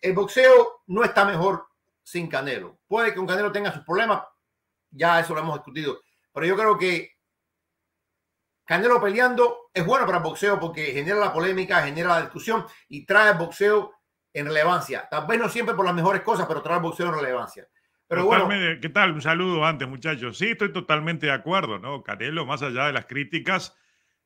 el boxeo no está mejor sin Canelo. Puede que un Canelo tenga sus problemas, ya eso lo hemos discutido, pero yo creo que Canelo peleando es bueno para el boxeo porque genera la polémica, genera la discusión y trae el boxeo en relevancia. Tal vez no siempre por las mejores cosas, pero trae el boxeo en relevancia. Pero bueno, ¿Qué tal? Un saludo antes, muchachos. Sí, estoy totalmente de acuerdo, ¿no? Canelo, más allá de las críticas,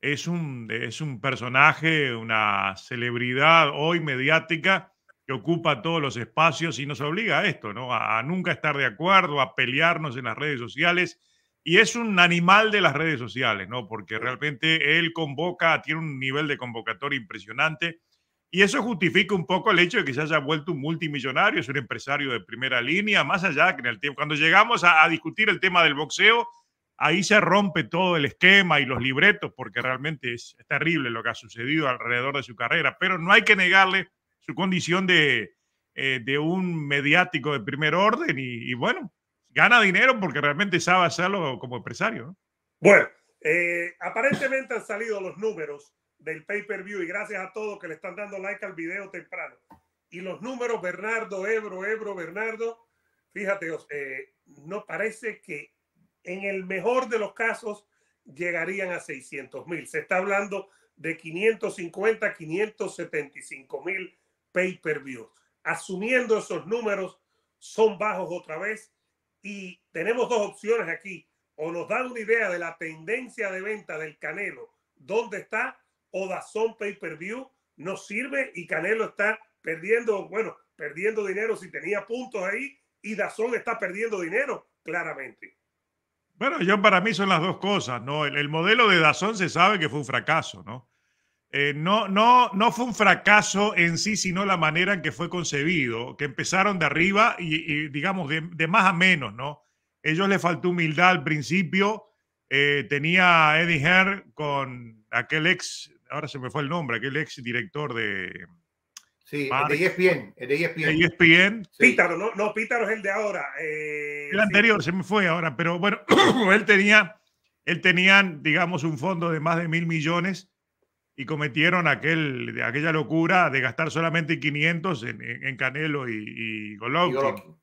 es un, es un personaje, una celebridad hoy mediática que ocupa todos los espacios y nos obliga a esto, ¿no? A, nunca estar de acuerdo, a pelearnos en las redes sociales. Y es un animal de las redes sociales, ¿no? Porque realmente él convoca, tiene un nivel de convocatoria impresionante. Y eso justifica un poco el hecho de que se haya vuelto un multimillonario, es un empresario de primera línea, más allá que en el tiempo. Cuando llegamos a, discutir el tema del boxeo, ahí se rompe todo el esquema y los libretos, porque realmente es terrible lo que ha sucedido alrededor de su carrera. Pero no hay que negarle su condición eh, de, un mediático de primer orden y, bueno, gana dinero porque realmente sabe hacerlo como empresario. Bueno, eh, aparentemente han salido los números del pay-per-view y gracias a todos que le están dando like al video temprano. Y los números, Bernardo, Ebro, Ebro, Bernardo, fíjate, eh, no parece que en el mejor de los casos llegarían a 600 mil. Se está hablando de 550, 575 mil pay-per-view. Asumiendo esos números, son bajos otra vez y tenemos dos opciones aquí. O nos dan una idea de la tendencia de venta del Canelo, dónde está, o Dazón Pay-per-view no sirve y Canelo está perdiendo, bueno, perdiendo dinero si tenía puntos ahí y Dazón está perdiendo dinero, claramente. Bueno, yo para mí son las dos cosas, ¿no? El, el modelo de Dazón se sabe que fue un fracaso, ¿no? Eh, no, no, fue un fracaso en sí, sino la manera en que fue concebido, que empezaron de arriba y, digamos, de, más a menos, ¿no? Ellos le faltó humildad al principio. Eh, tenía a Eddie Herr con aquel ex, ahora se me fue el nombre, aquel ex director de. Sí, el de ESPN. E el de ESPN. E Pítaro, no, no, Pítaro es el de ahora. Eh, el anterior se me fue ahora, pero bueno, él tenía, él tenían, digamos, un fondo de más de mil millones y cometieron aquel, aquella locura de gastar solamente 500 en, Canelo y, y Golovkin.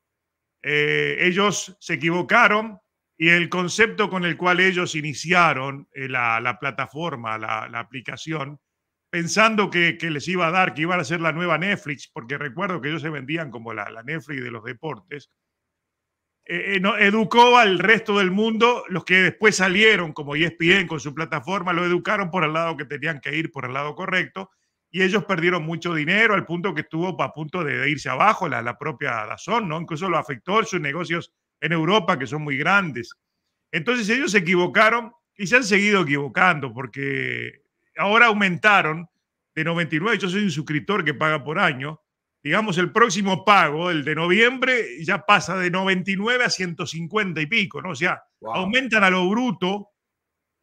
Eh, ellos se equivocaron y el concepto con el cual ellos iniciaron eh, la, plataforma, la, aplicación, pensando que, les iba a dar, que iban a ser la nueva Netflix, porque recuerdo que ellos se vendían como la, la Netflix de los deportes, eh, eh, educó al resto del mundo, los que después salieron como ESPN con su plataforma, lo educaron por el lado que tenían que ir, por el lado correcto, y ellos perdieron mucho dinero al punto que estuvo a punto de, irse abajo la, la propia Dazón, ¿no? Incluso lo afectó sus negocios en Europa, que son muy grandes. Entonces ellos se equivocaron y se han seguido equivocando porque ahora aumentaron de 99, yo soy un suscriptor que paga por año, digamos, el próximo pago, el de noviembre, ya pasa de 99 a 150 y pico, ¿no? O sea, aumentan a lo bruto.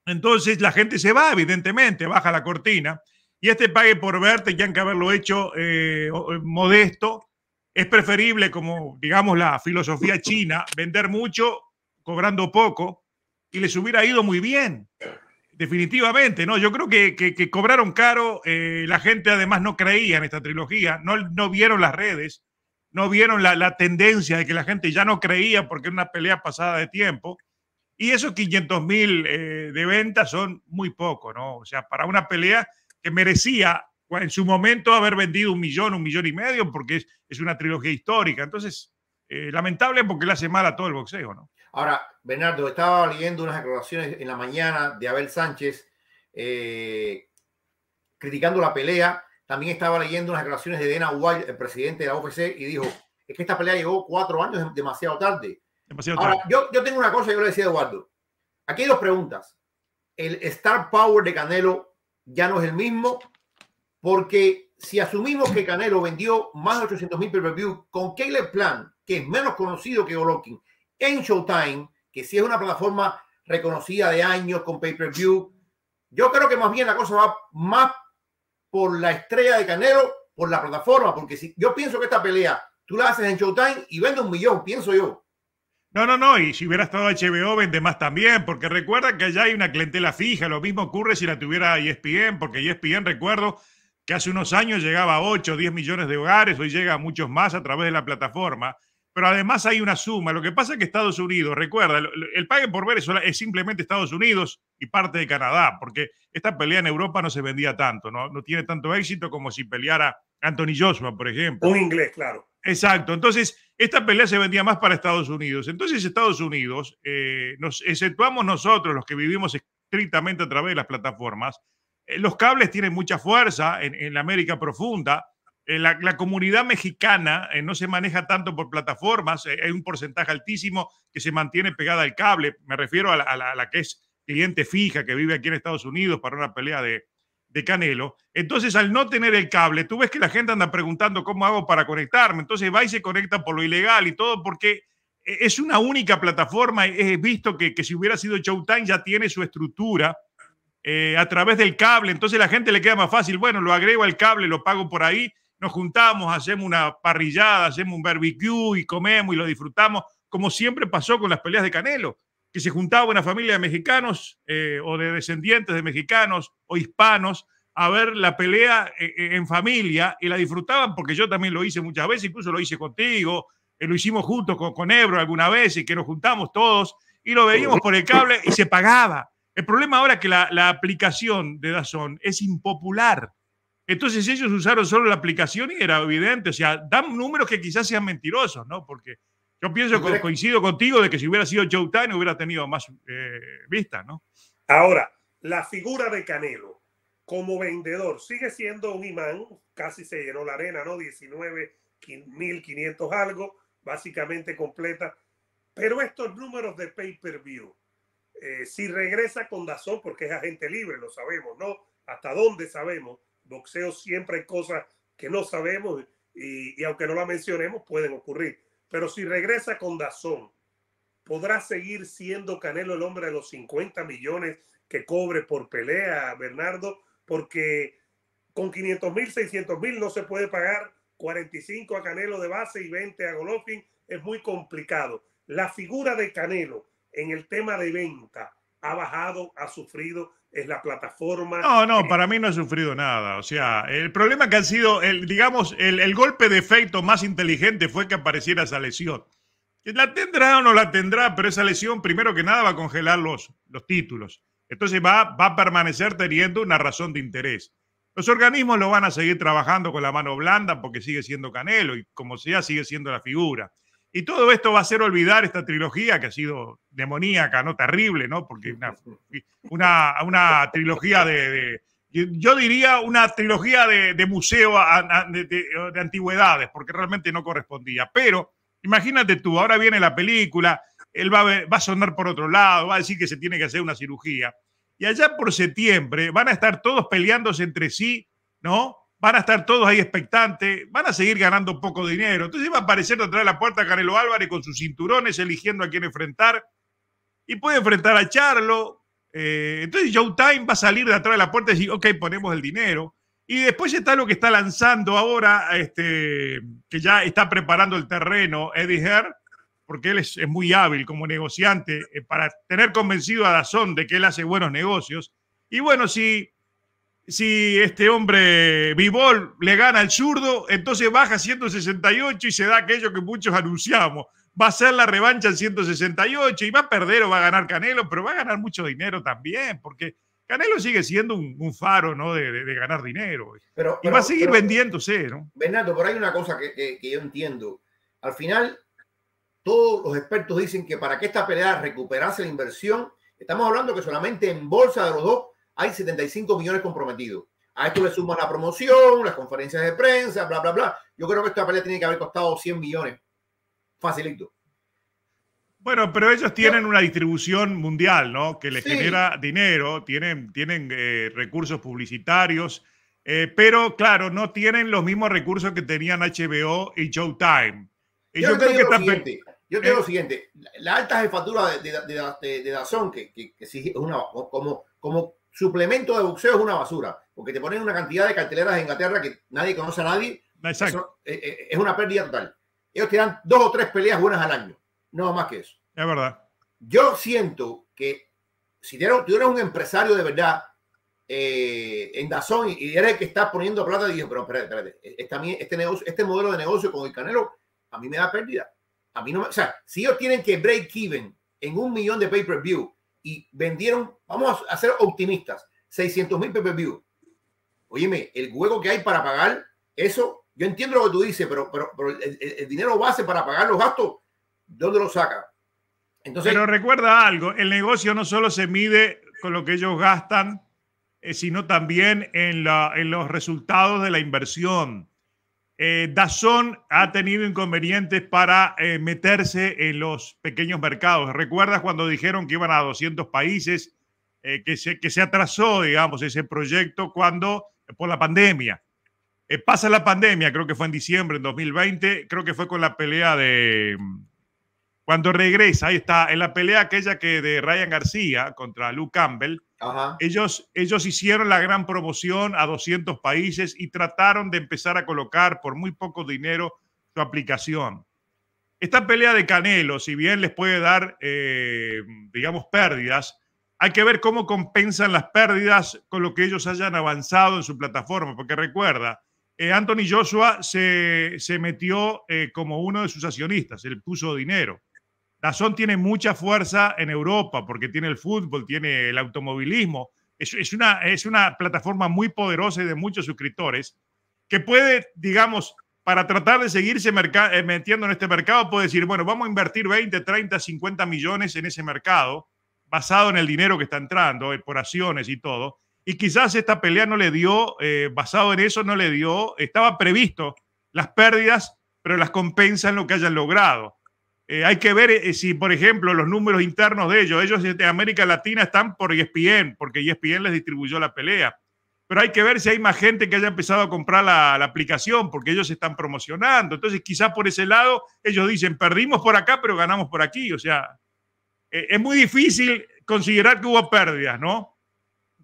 Entonces la gente se va, evidentemente, baja la cortina. Y este pague por verte, ya que haberlo hecho eh, eh, modesto. Es preferible, como digamos la filosofía china, vender mucho cobrando poco y les hubiera ido muy bien. Definitivamente, no. Yo creo que, cobraron caro. Eh, la gente además no creía en esta trilogía, no, no vieron las redes, no vieron la, tendencia de que la gente ya no creía porque era una pelea pasada de tiempo. Y esos 500 mil eh, de ventas son muy poco, ¿no? O sea, para una pelea que merecía en su momento haber vendido un millón, un millón y medio, porque es, una trilogía histórica. Entonces, eh, lamentable porque le hace mal a todo el boxeo, ¿no? Ahora, Bernardo, estaba leyendo unas declaraciones en la mañana de Abel Sánchez eh, criticando la pelea. También estaba leyendo unas declaraciones de Dana White, el presidente de la OFC, y dijo, es que esta pelea llegó cuatro años demasiado tarde. Yo, yo tengo una cosa, yo le decía a Eduardo, aquí hay dos preguntas. El star power de Canelo ya no es el mismo, porque si asumimos que Canelo vendió más de 800 mil pay per con Caleb Plan, que es menos conocido que Golovkin, en Showtime, que si es una plataforma reconocida de años con pay-per-view. Yo creo que más bien la cosa va más por la estrella de Canelo, por la plataforma, porque si yo pienso que esta pelea tú la haces en Showtime y vende un millón, pienso yo. No, no, no, y si hubiera estado HBO vende más también, porque recuerda que allá hay una clientela fija, lo mismo ocurre si la tuviera ESPN, porque ESPN, recuerdo que hace unos años llegaba a 8, 10 millones de hogares, hoy llega a muchos más a través de la plataforma pero además hay una suma. Lo que pasa es que Estados Unidos, recuerda, el pague por eso es simplemente Estados Unidos y parte de Canadá, porque esta pelea en Europa no se vendía tanto, no, no tiene tanto éxito como si peleara Anthony Joshua, por ejemplo. Un inglés, claro. Exacto. Entonces, esta pelea se vendía más para Estados Unidos. Entonces, Estados Unidos, eh, nos exceptuamos nosotros, los que vivimos estrictamente a través de las plataformas, eh, los cables tienen mucha fuerza en, en la América profunda eh, la, comunidad mexicana eh, no se maneja tanto por plataformas, eh, hay un porcentaje altísimo que se mantiene pegada al cable, me refiero a la, que es cliente fija, que vive aquí en Estados Unidos para una pelea de, de Canelo. Entonces, al no tener el cable, tú ves que la gente anda preguntando cómo hago para conectarme, entonces va y se conecta por lo ilegal y todo porque es una única plataforma, He visto que, si hubiera sido Showtime ya tiene su estructura. a través del cable, entonces la gente le queda más fácil, bueno, lo agrego al cable, lo pago por ahí nos juntamos, hacemos una parrillada, hacemos un barbecue y comemos y lo disfrutamos, como siempre pasó con las peleas de Canelo, que se juntaba una familia de mexicanos eh, o de descendientes de mexicanos o hispanos a ver la pelea eh, eh, en familia y la disfrutaban porque yo también lo hice muchas veces, incluso lo hice contigo, lo hicimos juntos con, con Ebro alguna vez y que nos juntamos todos y lo veíamos por el cable y se pagaba. El problema ahora es que la, la aplicación de Dazón es impopular entonces ellos usaron solo la aplicación y era evidente, o sea, dan números que quizás sean mentirosos, ¿no? Porque yo pienso, coincido contigo, de que si hubiera sido Joe time hubiera tenido más eh, vista, ¿no? Ahora, la figura de Canelo como vendedor sigue siendo un imán, casi se llenó la arena, ¿no? 19.500 algo, básicamente completa. Pero estos números de pay-per-view, eh, si regresa con Dazón, porque es agente libre, lo sabemos, ¿no? Hasta dónde sabemos, boxeo siempre hay cosas que no sabemos y, aunque no la mencionemos, pueden ocurrir. Pero si regresa con Dazón, ¿podrá seguir siendo Canelo el hombre de los 50 millones que cobre por pelea, Bernardo? Porque con 500 mil, 600 mil no se puede pagar 45 a Canelo de base y 20 a Golovkin. Es muy complicado. La figura de Canelo en el tema de venta ha bajado, ha sufrido, es la plataforma. No, no, eh, para mí no ha sufrido nada. O sea, el problema que ha sido, el, digamos, el, golpe de efecto más inteligente fue que apareciera esa lesión. La tendrá o no la tendrá, pero esa lesión, primero que nada, va a congelar los, los títulos. Entonces va, va a permanecer teniendo una razón de interés. Los organismos lo van a seguir trabajando con la mano blanda porque sigue siendo Canelo y como sea, sigue siendo la figura. Y todo esto va a hacer olvidar esta trilogía que ha sido demoníaca, ¿no? Terrible, ¿no? Porque una, una, trilogía de, Yo diría una trilogía de, museo de, antigüedades, porque realmente no correspondía. Pero imagínate tú, ahora viene la película, él va, va a sonar por otro lado, va a decir que se tiene que hacer una cirugía. Y allá por septiembre van a estar todos peleándose entre sí, ¿no? van a estar todos ahí expectantes, van a seguir ganando poco dinero. Entonces va a aparecer detrás de la puerta Canelo Álvarez con sus cinturones, eligiendo a quién enfrentar. Y puede enfrentar a Charlo. Eh, entonces Joe va a salir de atrás de la puerta y decir, ok, ponemos el dinero. Y después está lo que está lanzando ahora, este, que ya está preparando el terreno, Eddie Herr, porque él es, muy hábil como negociante eh, para tener convencido a Dazón de que él hace buenos negocios. Y bueno, si si este hombre Vivol le gana al zurdo, entonces baja a 168 y se da aquello que muchos anunciamos. Va a ser la revancha en 168 y va a perder o va a ganar Canelo, pero va a ganar mucho dinero también, porque Canelo sigue siendo un, faro ¿no? de, ganar dinero. Pero, y va a seguir vendiéndose, ¿no? Bernardo, por ahí una cosa que, que yo entiendo. Al final, todos los expertos dicen que para que esta pelea recuperase la inversión, estamos hablando que solamente en bolsa de los dos hay 75 millones comprometidos. A esto le sumas la promoción, las conferencias de prensa, bla, bla, bla. Yo creo que esta pelea tiene que haber costado 100 millones. Facilito. Bueno, pero ellos tienen una distribución mundial, ¿no? Que les genera dinero, tienen, tienen eh, recursos publicitarios, eh, pero claro, no tienen los mismos recursos que tenían HBO y Showtime. yo, creo que lo siguiente, yo creo lo ¿Eh? siguiente, la alta jefatura de, de, de, Dazón, que, que, es una, como, como suplemento de boxeo es una basura, porque te ponen una cantidad de carteleras en Inglaterra que nadie conoce a nadie. Eh, eh, es una pérdida total. Ellos te dan dos o tres peleas buenas al año, no más que eso. Es verdad. Yo siento que si tú eres un empresario de verdad eh, en Dazón y eres el que está poniendo plata, dije, pero espérate, espérate eh, este, este modelo de negocio con el Canelo a mí me da pérdida. A mí no o sea, si ellos tienen que break even en un millón de pay-per-view y vendieron, vamos a ser optimistas, 600 mil pay per el juego que hay para pagar eso, yo entiendo lo que tú dices, pero, el, dinero base para pagar los gastos, ¿de dónde lo saca? Entonces, pero recuerda algo, el negocio no solo se mide con lo que ellos gastan, eh, sino también en, la, en los resultados de la inversión. Eh, Dazón ha tenido inconvenientes para eh, meterse en los pequeños mercados. ¿Recuerdas cuando dijeron que iban a 200 países, eh, que, se, que se atrasó, digamos, ese proyecto cuando, eh, por la pandemia? pasa la pandemia, creo que fue en diciembre de 2020, creo que fue con la pelea de, mm, cuando regresa, ahí está, en la pelea aquella que de Ryan García contra Luke Campbell, Ellos, ellos hicieron la gran promoción a 200 países y trataron de empezar a colocar por muy poco dinero su aplicación. Esta pelea de Canelo, si bien les puede dar, eh, digamos, pérdidas, hay que ver cómo compensan las pérdidas con lo que ellos hayan avanzado en su plataforma, porque recuerda, eh, Anthony Joshua se, se metió eh, como uno de sus accionistas, él puso dinero. Dazón tiene mucha fuerza en Europa porque tiene el fútbol, tiene el automovilismo. Es, una, es una plataforma muy poderosa y de muchos suscriptores que puede, digamos, para tratar de seguirse eh, metiendo en este mercado, puede decir, bueno, vamos a invertir 20, 30, 50 millones en ese mercado basado en el dinero que está entrando, por acciones y todo. Y quizás esta pelea no le dio, eh, basado en eso, no le dio, estaba previsto las pérdidas, pero las compensan lo que hayan logrado. Eh, hay que ver eh, si, por ejemplo, los números internos de ellos, ellos de América Latina están por ESPN, porque ESPN les distribuyó la pelea. Pero hay que ver si hay más gente que haya empezado a comprar la, aplicación, porque ellos se están promocionando. Entonces, quizás por ese lado, ellos dicen, perdimos por acá, pero ganamos por aquí. O sea, eh, es muy difícil considerar que hubo pérdidas, ¿no?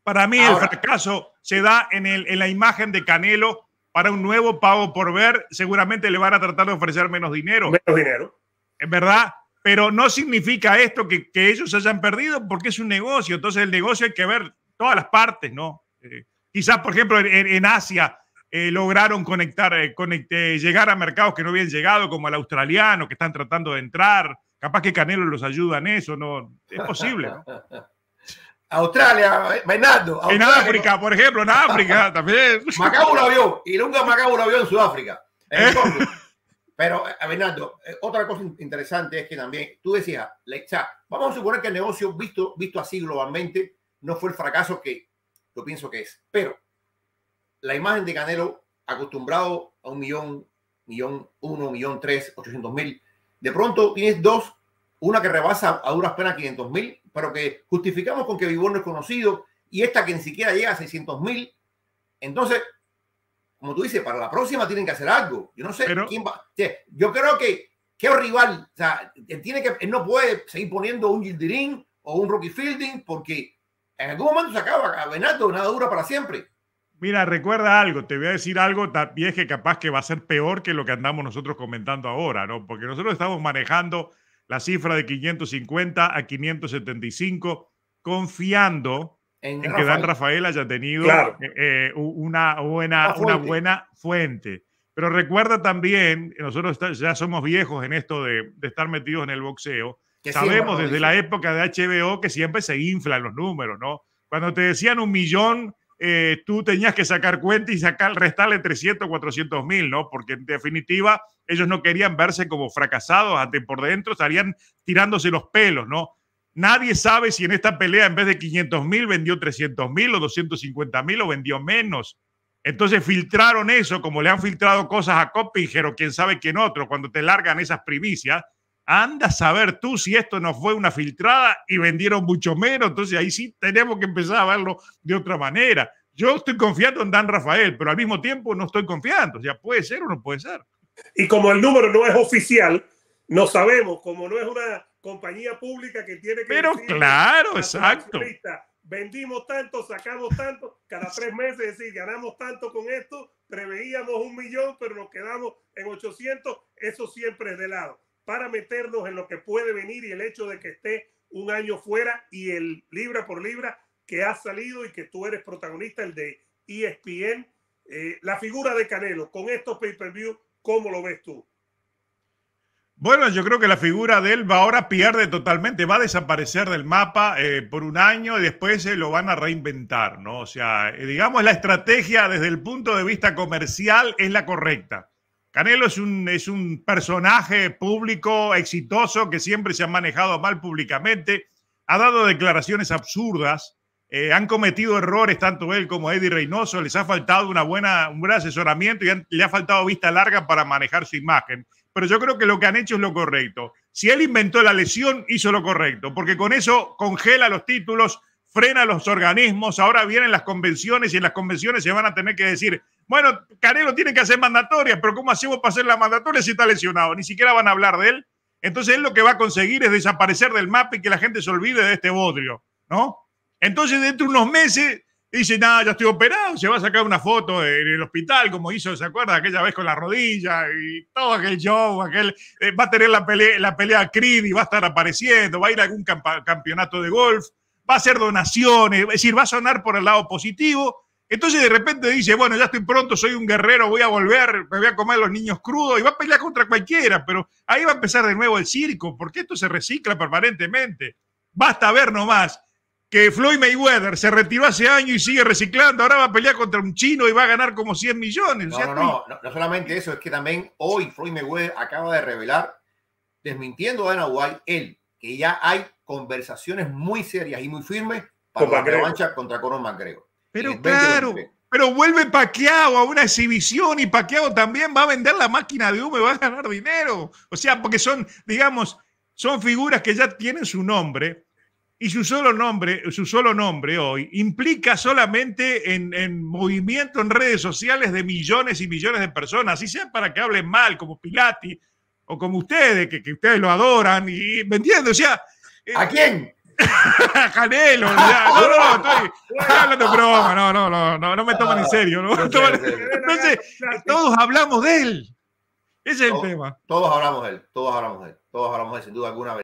Para mí el fracaso se da en, en la imagen de Canelo para un nuevo pago por ver. Seguramente le van a tratar de ofrecer menos dinero. Menos dinero ¿verdad? Pero no significa esto que, que ellos hayan perdido porque es un negocio. Entonces el negocio hay que ver todas las partes, ¿no? Eh, quizás, por ejemplo, en, Asia eh, lograron conectar, eh, llegar a mercados que no habían llegado, como el australiano, que están tratando de entrar. Capaz que Canelo los ayuda en eso, ¿no? Es posible. ¿no? Australia, Bernardo. en África, por ejemplo, en África también. Macabo lo vio, y nunca Macabro lo vio en Sudáfrica. En pero, eh, Bernardo, eh, otra cosa interesante es que también tú decías, vamos a suponer que el negocio visto, visto así globalmente no fue el fracaso que yo pienso que es. Pero la imagen de Canelo acostumbrado a un millón, millón uno, millón tres, ochocientos mil, de pronto tienes dos, una que rebasa a duras penas 500 mil, pero que justificamos con que Vivón no es conocido y esta que ni siquiera llega a 600 mil. Entonces, como tú dices, para la próxima tienen que hacer algo. Yo no sé quién va. yo creo que qué rival, o sea, él, tiene que, no puede seguir poniendo un Gildirín o un Rocky Fielding porque en algún momento se acaba, Benato, nada dura para siempre. Mira, recuerda algo, te voy a decir algo, y es que capaz que va a ser peor que lo que andamos nosotros comentando ahora, ¿no? Porque nosotros estamos manejando la cifra de 550 a 575, confiando en que Dan Rafael haya tenido eh, eh, una, buena, una, buena fuente. Pero recuerda también, nosotros ya somos viejos en esto de, estar metidos en el boxeo. Sabemos desde la época de HBO que siempre se inflan los números, ¿no? Cuando te decían un millón, eh, tú tenías que sacar cuenta y sacar, restarle 300, 400 mil, ¿no? Porque en definitiva ellos no querían verse como fracasados, hasta por dentro estarían tirándose los pelos, ¿no? Nadie sabe si en esta pelea en vez de 500 mil vendió 300 mil o 250 mil o vendió menos. Entonces filtraron eso como le han filtrado cosas a Coppinger o quién sabe quién otro cuando te largan esas primicias. Anda a saber tú si esto no fue una filtrada y vendieron mucho menos. Entonces ahí sí tenemos que empezar a verlo de otra manera. Yo estoy confiando en Dan Rafael, pero al mismo tiempo no estoy confiando. O sea, puede ser o no puede ser. Y como el número no es oficial, no sabemos, como no es una compañía pública que tiene que. Pero claro, exacto. Vendimos tanto, sacamos tanto, cada tres meses, decir, ganamos tanto con esto, preveíamos un millón, pero nos quedamos en 800, eso siempre es de lado, para meternos en lo que puede venir y el hecho de que esté un año fuera y el libra por libra que ha salido y que tú eres protagonista, el de ESPN, eh, la figura de Canelo, con estos pay-per-view, ¿cómo lo ves tú? Bueno, yo creo que la figura de él va ahora pierde totalmente, va a desaparecer del mapa eh, por un año y después se eh, lo van a reinventar, ¿no? O sea, eh, digamos, la estrategia desde el punto de vista comercial es la correcta. Canelo es un, es un personaje público exitoso que siempre se ha manejado mal públicamente, ha dado declaraciones absurdas, han cometido errores tanto él como Eddie Reynoso, les ha faltado una buena, un buen asesoramiento y le ha faltado vista larga para manejar su imagen pero yo creo que lo que han hecho es lo correcto. Si él inventó la lesión, hizo lo correcto, porque con eso congela los títulos, frena los organismos, ahora vienen las convenciones y en las convenciones se van a tener que decir, bueno, Canelo tiene que hacer mandatorias, pero ¿cómo hacemos para hacer la mandatoria si está lesionado? Ni siquiera van a hablar de él. Entonces él lo que va a conseguir es desaparecer del mapa y que la gente se olvide de este bodrio, ¿no? Entonces dentro de unos meses dice, nada, ya estoy operado, se va a sacar una foto en el hospital, como hizo, ¿se acuerda? Aquella vez con la rodilla y todo aquel show, aquel, eh, va a tener la pelea, la pelea Creed y va a estar apareciendo, va a ir a algún campeonato de golf, va a hacer donaciones, es decir, va a sonar por el lado positivo. Entonces de repente dice, bueno, ya estoy pronto, soy un guerrero, voy a volver, me voy a comer los niños crudos y va a pelear contra cualquiera, pero ahí va a empezar de nuevo el circo, porque esto se recicla permanentemente. Basta ver nomás que Floyd Mayweather se retiró hace años y sigue reciclando, ahora va a pelear contra un chino y va a ganar como 100 millones. No, no, no, no, solamente eso, es que también hoy Floyd Mayweather acaba de revelar, desmintiendo a Dana él, que ya hay conversaciones muy serias y muy firmes para contra Conor McGregor. Pero claro, pero vuelve paqueado a una exhibición y paqueado también va a vender la máquina de humo y va a ganar dinero. O sea, porque son, digamos, son figuras que ya tienen su nombre, y su solo nombre, su solo nombre hoy implica solamente en, en movimiento en redes sociales de millones y millones de personas, Y sea para que hablen mal, como Pilati o como ustedes, que, ustedes lo adoran, y, ¿me entiendes? O sea... ¿A quién? Canelo, ya. no, no, no, estoy, hablando de broma, no, no, no, no, me toman en serio. entonces, todos hablamos de él. Ese es el tema. Todos hablamos de él, todos hablamos de él, todos hablamos de él, sin duda alguna.